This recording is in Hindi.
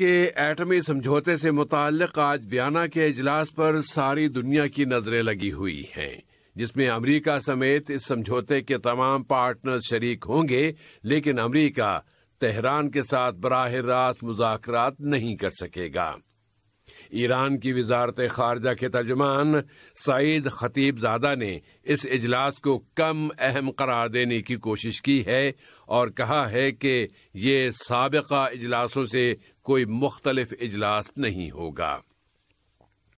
के एटमी समझौते से मुतल आज वियना के इजलास पर सारी दुनिया की नजरें लगी हुई है जिसमें अमरीका समेत इस समझौते के तमाम पार्टनर शरीक होंगे लेकिन अमरीका तेहरान के साथ बराह रास्त मुजाक नहीं कर सकेगा ईरान की वजारत खारजा के तर्जमान सईद खतीबजादा ने इस इजलास को कम अहम करार देने की कोशिश की है और कहा है कि ये सबका इजलासों से कोई मुख्तलफ इजलास नहीं होगा